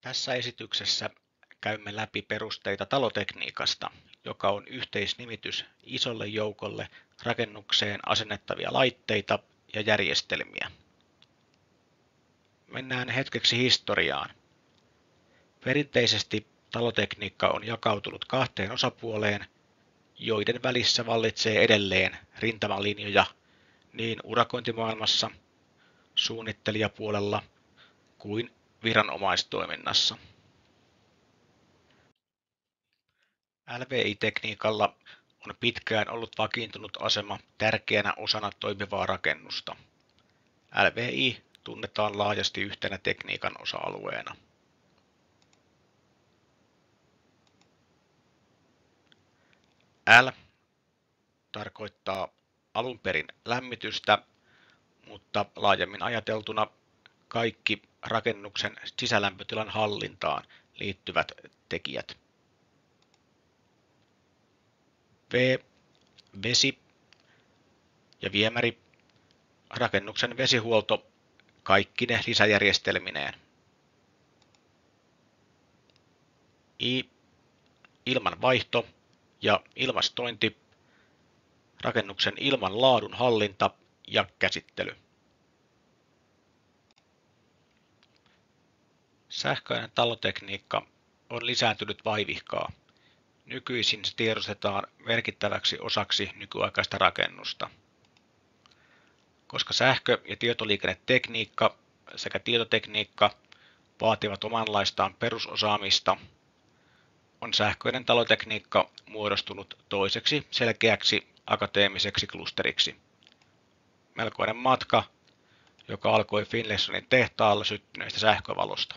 Tässä esityksessä käymme läpi perusteita talotekniikasta, joka on yhteisnimitys isolle joukolle rakennukseen asennettavia laitteita ja järjestelmiä. Mennään hetkeksi historiaan. Perinteisesti talotekniikka on jakautunut kahteen osapuoleen, joiden välissä vallitsee edelleen rintamalinjoja niin urakointimaailmassa, suunnittelijapuolella kuin viranomaistoiminnassa. LVI-tekniikalla on pitkään ollut vakiintunut asema tärkeänä osana toimivaa rakennusta. LVI tunnetaan laajasti yhtenä tekniikan osa-alueena. L tarkoittaa alun perin lämmitystä, mutta laajemmin ajateltuna kaikki rakennuksen sisälämpötilan hallintaan liittyvät tekijät. V, vesi ja viemäri, rakennuksen vesihuolto kaikkine lisäjärjestelmineen. I, ilmanvaihto ja ilmastointi, rakennuksen ilman laadun hallinta ja käsittely. Sähköinen talotekniikka on lisääntynyt vaivihkaa. Nykyisin se tiedostetaan merkittäväksi osaksi nykyaikaista rakennusta. Koska sähkö- ja tietoliikennetekniikka sekä tietotekniikka vaativat omanlaistaan perusosaamista, on sähköinen talotekniikka muodostunut toiseksi selkeäksi akateemiseksi klusteriksi. Melkoinen matka, joka alkoi Finlaysonin tehtaalla syttyneestä sähkövalosta.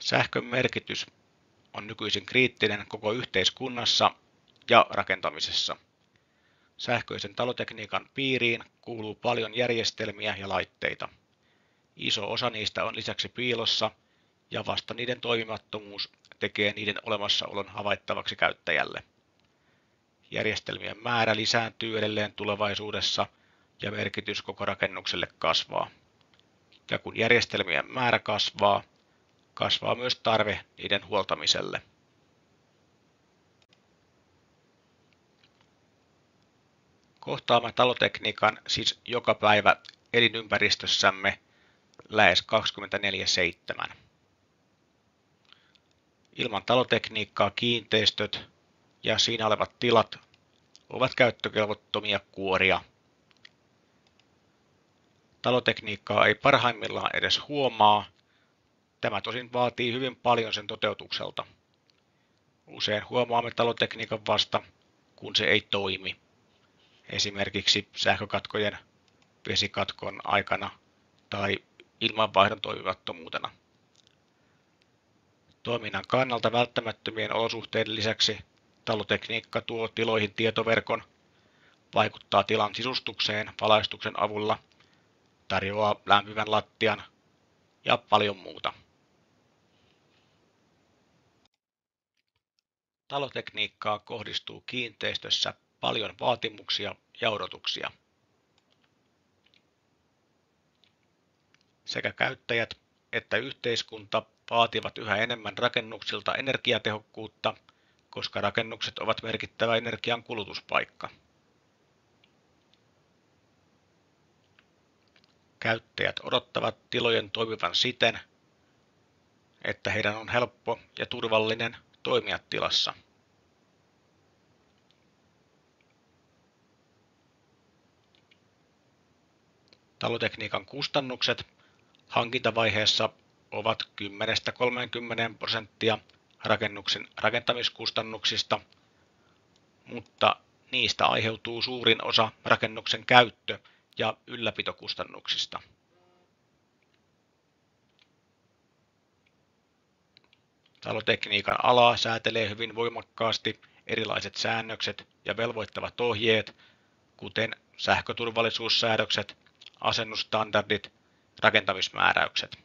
Sähkön merkitys on nykyisin kriittinen koko yhteiskunnassa ja rakentamisessa. Sähköisen talotekniikan piiriin kuuluu paljon järjestelmiä ja laitteita. Iso osa niistä on lisäksi piilossa ja vasta niiden toimimattomuus tekee niiden olemassaolon havaittavaksi käyttäjälle. Järjestelmien määrä lisääntyy edelleen tulevaisuudessa ja merkitys koko rakennukselle kasvaa. Ja kun järjestelmien määrä kasvaa, kasvaa myös tarve niiden huoltamiselle. Kohtaamme talotekniikan siis joka päivä elinympäristössämme lähes 24-7. Ilman talotekniikkaa kiinteistöt ja siinä olevat tilat ovat käyttökelvottomia kuoria. Talotekniikkaa ei parhaimmillaan edes huomaa Tämä tosin vaatii hyvin paljon sen toteutukselta. Usein huomaamme talotekniikan vasta, kun se ei toimi. Esimerkiksi sähkökatkojen, vesikatkon aikana tai ilmanvaihdon toimivattomuutena. Toiminnan kannalta välttämättömien olosuhteiden lisäksi talotekniikka tuo tiloihin tietoverkon, vaikuttaa tilan sisustukseen valaistuksen avulla, tarjoaa lämpimän lattian ja paljon muuta. Talotekniikkaa kohdistuu kiinteistössä paljon vaatimuksia ja odotuksia. Sekä käyttäjät että yhteiskunta vaativat yhä enemmän rakennuksilta energiatehokkuutta, koska rakennukset ovat merkittävä energian kulutuspaikka. Käyttäjät odottavat tilojen toimivan siten, että heidän on helppo ja turvallinen toimia tilassa. Talotekniikan kustannukset hankintavaiheessa ovat 10-30 prosenttia rakennuksen rakentamiskustannuksista, mutta niistä aiheutuu suurin osa rakennuksen käyttö- ja ylläpitokustannuksista. Talotekniikan ala säätelee hyvin voimakkaasti erilaiset säännökset ja velvoittavat ohjeet, kuten sähköturvallisuussäädökset, asennusstandardit, rakentamismääräykset.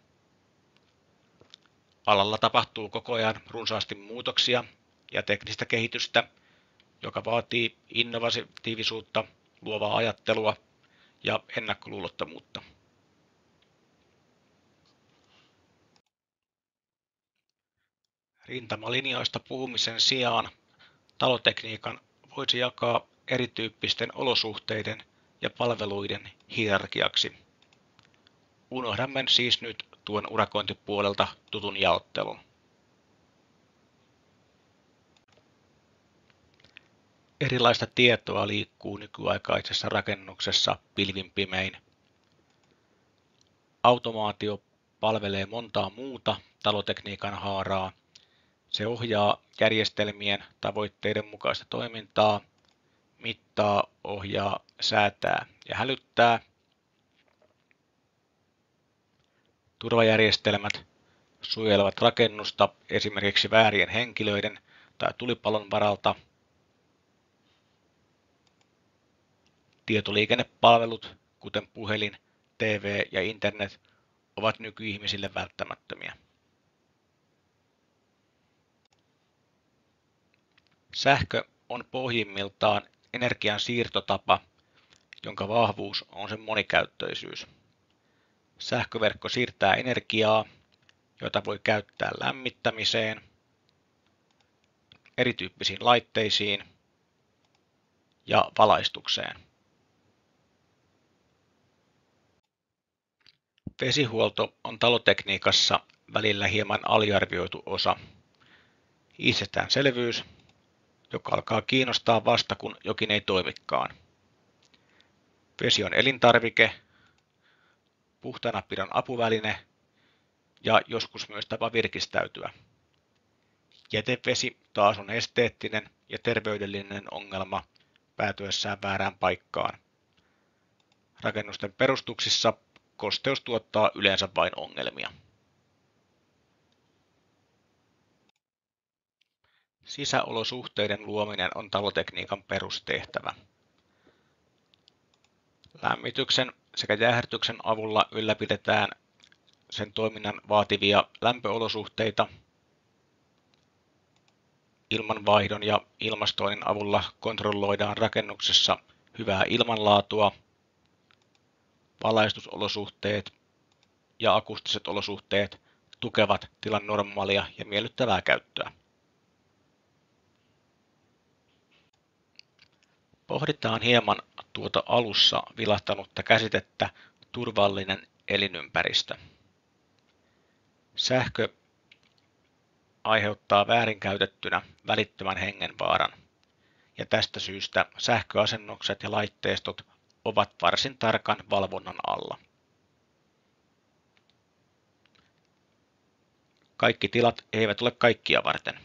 Alalla tapahtuu koko ajan runsaasti muutoksia ja teknistä kehitystä, joka vaatii innovatiivisuutta, luovaa ajattelua ja ennakkoluulottomuutta. Rintamalinjoista puhumisen sijaan talotekniikan voisi jakaa erityyppisten olosuhteiden ja palveluiden hierarkiaksi. Unohdamme siis nyt tuon urakointipuolelta tutun jaottelun. Erilaista tietoa liikkuu nykyaikaisessa rakennuksessa pilvin pimein. Automaatio palvelee montaa muuta talotekniikan haaraa – se ohjaa järjestelmien tavoitteiden mukaista toimintaa, mittaa, ohjaa, säätää ja hälyttää. Turvajärjestelmät suojelevat rakennusta esimerkiksi väärien henkilöiden tai tulipalon varalta. Tietoliikennepalvelut, kuten puhelin, TV ja internet, ovat nykyihmisille välttämättömiä. Sähkö on pohjimmiltaan energian siirtotapa, jonka vahvuus on sen monikäyttöisyys. Sähköverkko siirtää energiaa, jota voi käyttää lämmittämiseen, erityyppisiin laitteisiin ja valaistukseen. Vesihuolto on talotekniikassa välillä hieman aliarvioitu osa. Itsestäänselvyys, joka alkaa kiinnostaa vasta kun jokin ei toimikaan. Vesi on elintarvike, puhtana pidon apuväline ja joskus myös tapa virkistäytyä. Jätevesi taas on esteettinen ja terveydellinen ongelma päätyessään väärään paikkaan. Rakennusten perustuksissa kosteus tuottaa yleensä vain ongelmia. Sisäolosuhteiden luominen on talotekniikan perustehtävä. Lämmityksen sekä jäähdytyksen avulla ylläpidetään sen toiminnan vaativia lämpöolosuhteita. Ilmanvaihdon ja ilmastoinnin avulla kontrolloidaan rakennuksessa hyvää ilmanlaatua, valaistusolosuhteet ja akustiset olosuhteet tukevat tilan normaalia ja miellyttävää käyttöä. Pohditaan hieman tuota alussa vilahtanutta käsitettä turvallinen elinympäristö. Sähkö aiheuttaa väärinkäytettynä välittömän hengenvaaran, ja tästä syystä sähköasennukset ja laitteistot ovat varsin tarkan valvonnan alla. Kaikki tilat eivät ole kaikkia varten.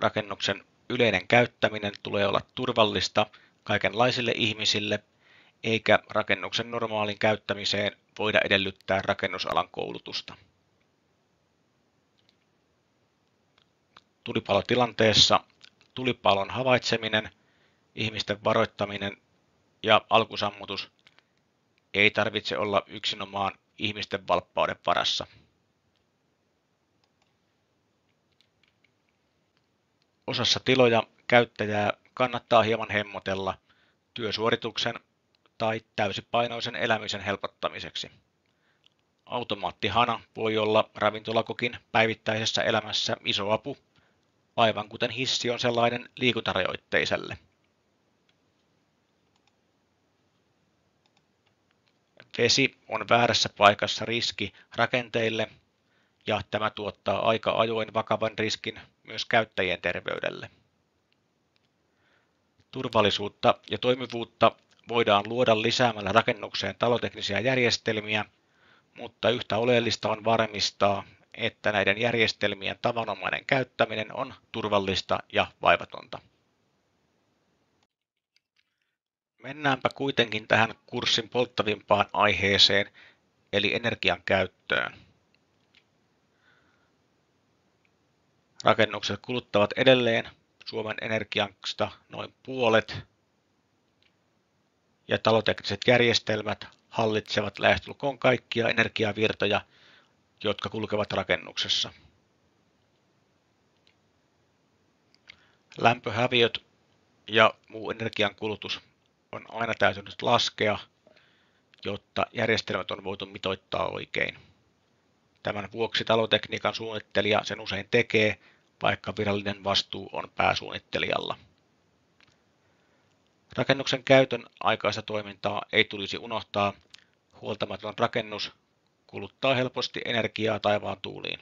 Rakennuksen Yleinen käyttäminen tulee olla turvallista kaikenlaisille ihmisille, eikä rakennuksen normaalin käyttämiseen voida edellyttää rakennusalan koulutusta. Tulipalotilanteessa tulipalon havaitseminen, ihmisten varoittaminen ja alkusammutus ei tarvitse olla yksinomaan ihmisten valppauden varassa. Osassa tiloja käyttäjää kannattaa hieman hemmotella työsuorituksen tai täysipainoisen elämisen helpottamiseksi. Automaattihana voi olla ravintolakokin päivittäisessä elämässä iso apu, aivan kuten hissi on sellainen liikuntarajoitteiselle. Vesi on väärässä paikassa riski rakenteille ja tämä tuottaa aika ajoin vakavan riskin myös käyttäjien terveydelle. Turvallisuutta ja toimivuutta voidaan luoda lisäämällä rakennukseen taloteknisiä järjestelmiä, mutta yhtä oleellista on varmistaa, että näiden järjestelmien tavanomainen käyttäminen on turvallista ja vaivatonta. Mennäänpä kuitenkin tähän kurssin polttavimpaan aiheeseen, eli energian käyttöön. Rakennukset kuluttavat edelleen Suomen energiasta noin puolet ja talotekniset järjestelmät hallitsevat lähestulkoon kaikkia energiavirtoja, jotka kulkevat rakennuksessa. Lämpöhäviöt ja muu energiankulutus on aina täytynyt laskea, jotta järjestelmät on voitu mitoittaa oikein. Tämän vuoksi talotekniikan suunnittelija sen usein tekee vaikka virallinen vastuu on pääsuunnittelijalla. Rakennuksen käytön aikaista toimintaa ei tulisi unohtaa. Huoltamaton rakennus kuluttaa helposti energiaa taivaan tuuliin.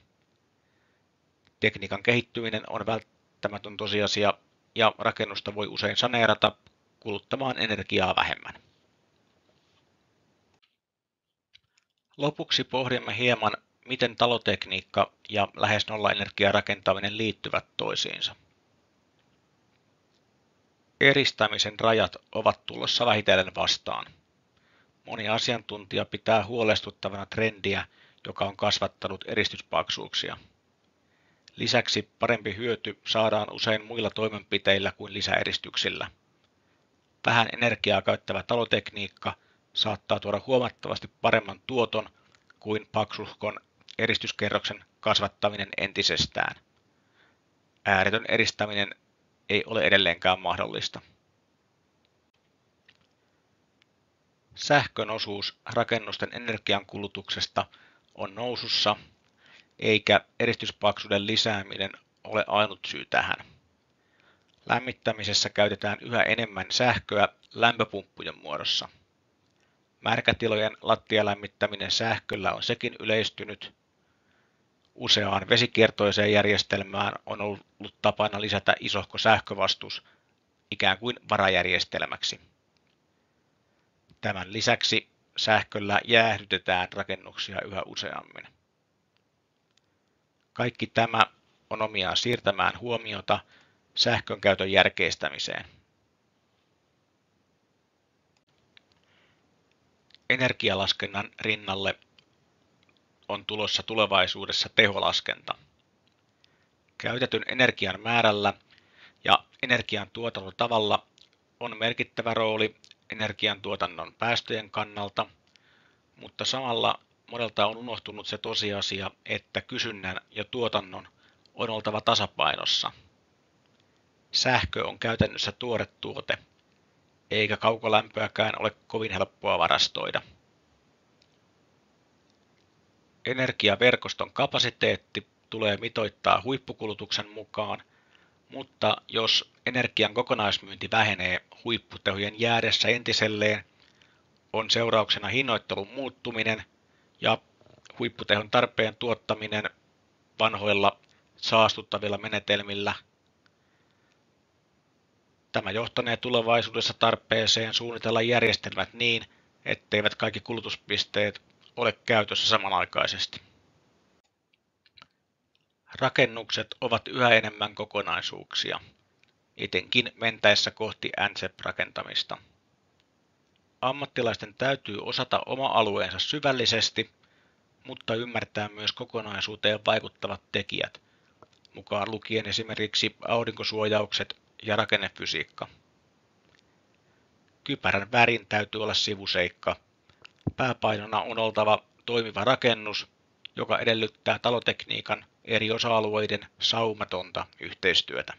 Tekniikan kehittyminen on välttämätön tosiasia ja rakennusta voi usein saneerata kuluttamaan energiaa vähemmän. Lopuksi pohdimme hieman miten talotekniikka ja lähes nollaenergia rakentaminen liittyvät toisiinsa. Eristämisen rajat ovat tulossa vähitellen vastaan. Moni asiantuntija pitää huolestuttavana trendiä, joka on kasvattanut eristyspaksuuksia. Lisäksi parempi hyöty saadaan usein muilla toimenpiteillä kuin lisäeristyksillä. Vähän energiaa käyttävä talotekniikka saattaa tuoda huomattavasti paremman tuoton kuin paksuhkon eristyskerroksen kasvattaminen entisestään. Ääretön eristäminen ei ole edelleenkään mahdollista. Sähkön osuus rakennusten energiankulutuksesta on nousussa, eikä eristyspaksuuden lisääminen ole ainut syy tähän. Lämmittämisessä käytetään yhä enemmän sähköä lämpöpumppujen muodossa. Märkätilojen lattialämmittäminen sähköllä on sekin yleistynyt, useaan vesikiertoiseen järjestelmään on ollut tapana lisätä isohko sähkövastus ikään kuin varajärjestelmäksi. Tämän lisäksi sähköllä jäähdytetään rakennuksia yhä useammin. Kaikki tämä on omiaan siirtämään huomiota sähkön käytön järkeistämiseen. Energialaskennan rinnalle on tulossa tulevaisuudessa teholaskenta. Käytetyn energian määrällä ja energian tuotantotavalla on merkittävä rooli energiantuotannon päästöjen kannalta, mutta samalla monelta on unohtunut se tosiasia, että kysynnän ja tuotannon on oltava tasapainossa. Sähkö on käytännössä tuore tuote, eikä kaukolämpöäkään ole kovin helppoa varastoida. Energiaverkoston kapasiteetti tulee mitoittaa huippukulutuksen mukaan, mutta jos energian kokonaismyynti vähenee huipputehojen jäädessä entiselleen, on seurauksena hinnoittelun muuttuminen ja huipputehon tarpeen tuottaminen vanhoilla saastuttavilla menetelmillä. Tämä johtanee tulevaisuudessa tarpeeseen suunnitella järjestelmät niin, etteivät kaikki kulutuspisteet ole käytössä samanaikaisesti. Rakennukset ovat yhä enemmän kokonaisuuksia, etenkin mentäessä kohti NCEP-rakentamista. Ammattilaisten täytyy osata oma alueensa syvällisesti, mutta ymmärtää myös kokonaisuuteen vaikuttavat tekijät, mukaan lukien esimerkiksi aurinkosuojaukset ja rakennefysiikka. Kypärän värin täytyy olla sivuseikka – Pääpainona on oltava toimiva rakennus, joka edellyttää talotekniikan eri osa-alueiden saumatonta yhteistyötä.